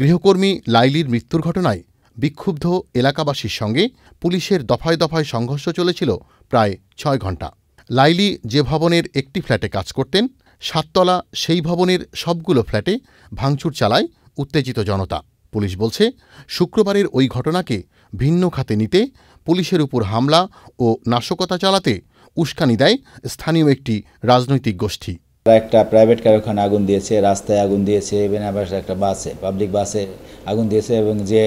গৃহকর্মী লাইলির মৃত্যুর ঘটনায় বিক্ষুব্ধ এলাকাবাসীর সঙ্গে পুলিশের দফায় দফায় সংঘর্ষ চলেছিল প্রায় ছয় ঘণ্টা লাইলি যে ভবনের একটি ফ্ল্যাটে কাজ করতেন সাততলা সেই ভবনের সবগুলো ফ্ল্যাটে ভাঙচুর চালায় উত্তেজিত জনতা পুলিশ বলছে শুক্রবারের ওই ঘটনাকে ভিন্ন খাতে নিতে পুলিশের উপর হামলা ও নাশকতা চালাতে উস্কানি দেয় স্থানীয় একটি রাজনৈতিক গোষ্ঠী একটা প্রাইভেট কারখানা আগুন দিয়েছে রাস্তায় আগুন দিয়েছে ইভেন একটা বাসে পাবলিক বাসে আগুন দিয়েছে এবং যে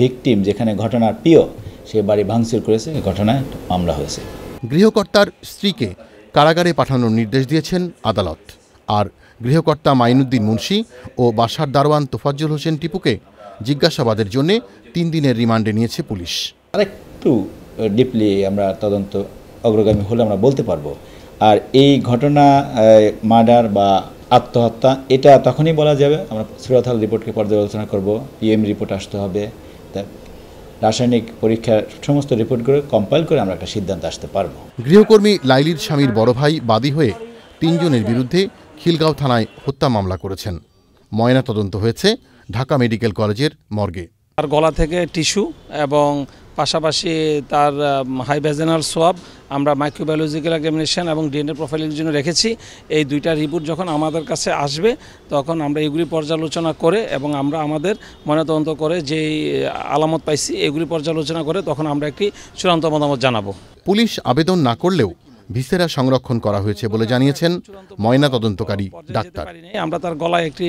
ভিকটিম যেখানে ঘটনার প্রিয় সে বাড়ি ভাঙচুর করেছে ঘটনায় মামলা হয়েছে গৃহকর্তার স্ত্রীকে কারাগারে পাঠানোর নির্দেশ দিয়েছেন আদালত আর গৃহকর্তা মাইনুদ্দিন মুন্সি ও বাসার দারোয়ান তোফাজ্জুল হোসেন টিপুকে জিজ্ঞাসাবাদের জন্য তিন দিনের রিমান্ডে নিয়েছে পুলিশ আরেকটু ডিপলি আমরা তদন্ত অগ্রগামী হলে আমরা বলতে পারবো আর এই ঘটনা মার্ডার বা আত্মহত্যা এটা তখনই বলা যাবে আমরা সুরাথাল রিপোর্টকে পর্যালোচনা করব ইএম রিপোর্ট আসতে হবে রাসায়নিক পরীক্ষার সমস্ত রিপোর্টগুলো কম্পাইল করে আমরা একটা সিদ্ধান্ত আসতে পারবো গৃহকর্মী লাইলির স্বামীর বড় ভাই বাদী হয়ে তিনজনের বিরুদ্ধে খিলগাঁও থানায় হত্যা মামলা করেছেন ময়না তদন্ত হয়েছে ঢাকা মেডিকেল কলেজের মর্গে তার গলা থেকে টিস্যু এবং পাশাপাশি তার হাইভেজেনাল সোয়াব আমরা মাইক্রোবায়োলজিক্যাল এক্সামিনেশন এবং ডিএনএ প্রোফাইলের জন্য রেখেছি এই দুইটা রিপোর্ট যখন আমাদের কাছে আসবে তখন আমরা এগুলি পর্যালোচনা করে এবং আমরা আমাদের ময়নাতদন্ত করে যেই আলামত পাইছি এগুলি পর্যালোচনা করে তখন আমরা একটি চূড়ান্ত মতামত জানাবো পুলিশ আবেদন না করলেও ভিসেরা সংরক্ষণ করা হয়েছে বলে জানিয়েছেন ময়না তদন্তকারী ডাক্তার আমরা তার গলায় একটি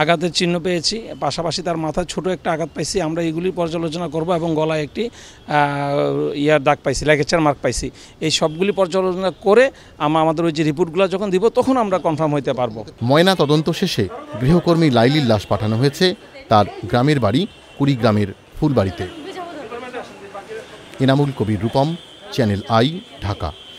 আঘাতের চিহ্ন পেয়েছি পাশাপাশি তার মাথায় ছোট একটা আঘাত পাইছি আমরা এগুলি পর্যালোচনা করব এবং গলায় একটি ইয়ার দাগ পাইছি লেগেচার মার্ক পাইছি এই সবগুলি পর্যালোচনা করে আমরা আমাদের ওই যে রিপোর্টগুলো যখন দিব তখন আমরা কনফার্ম হইতে পারবো ময়না তদন্ত শেষে গৃহকর্মী লাইলির লাশ পাঠানো হয়েছে তার গ্রামের বাড়ি কুড়িগ্রামের ফুলবাড়িতে এনামুল কবির রূপম চ্যানেল আই ঢাকা